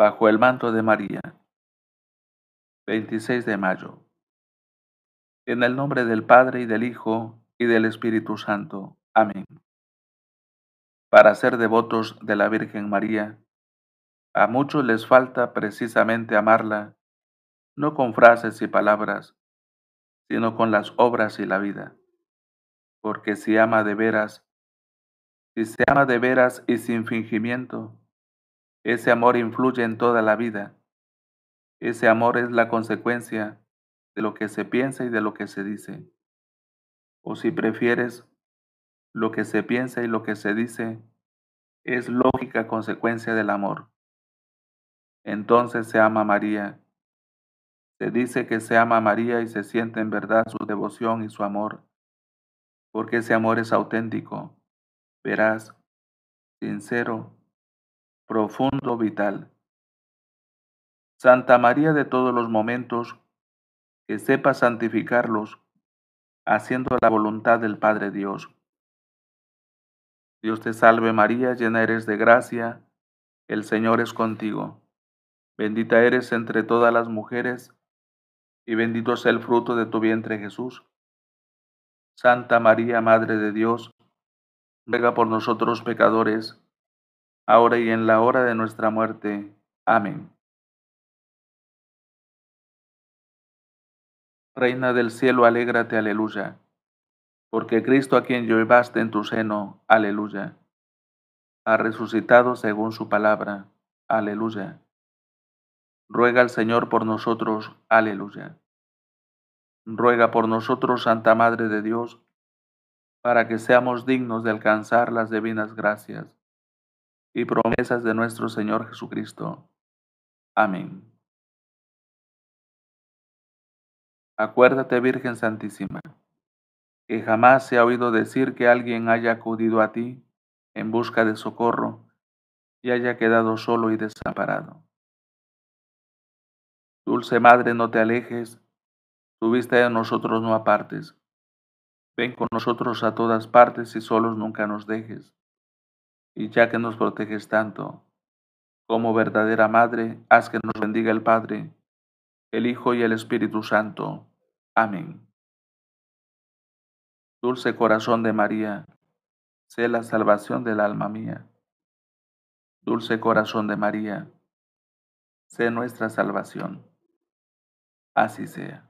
bajo el manto de María. 26 de mayo. En el nombre del Padre y del Hijo y del Espíritu Santo. Amén. Para ser devotos de la Virgen María, a muchos les falta precisamente amarla, no con frases y palabras, sino con las obras y la vida. Porque si ama de veras, si se ama de veras y sin fingimiento, ese amor influye en toda la vida. Ese amor es la consecuencia de lo que se piensa y de lo que se dice. O si prefieres, lo que se piensa y lo que se dice es lógica consecuencia del amor. Entonces se ama a María. Se dice que se ama a María y se siente en verdad su devoción y su amor, porque ese amor es auténtico, veraz, sincero profundo vital. Santa María de todos los momentos, que sepa santificarlos, haciendo la voluntad del Padre Dios. Dios te salve María, llena eres de gracia, el Señor es contigo. Bendita eres entre todas las mujeres, y bendito es el fruto de tu vientre Jesús. Santa María, Madre de Dios, ruega por nosotros pecadores, ahora y en la hora de nuestra muerte. Amén. Reina del cielo, alégrate, aleluya, porque Cristo a quien llevaste en tu seno, aleluya, ha resucitado según su palabra, aleluya. Ruega al Señor por nosotros, aleluya. Ruega por nosotros, Santa Madre de Dios, para que seamos dignos de alcanzar las divinas gracias y promesas de nuestro Señor Jesucristo. Amén. Acuérdate, Virgen Santísima, que jamás se ha oído decir que alguien haya acudido a ti en busca de socorro y haya quedado solo y desamparado. Dulce Madre, no te alejes, tu vista de nosotros no apartes. Ven con nosotros a todas partes y solos nunca nos dejes y ya que nos proteges tanto, como verdadera Madre, haz que nos bendiga el Padre, el Hijo y el Espíritu Santo. Amén. Dulce corazón de María, sé la salvación del alma mía. Dulce corazón de María, sé nuestra salvación. Así sea.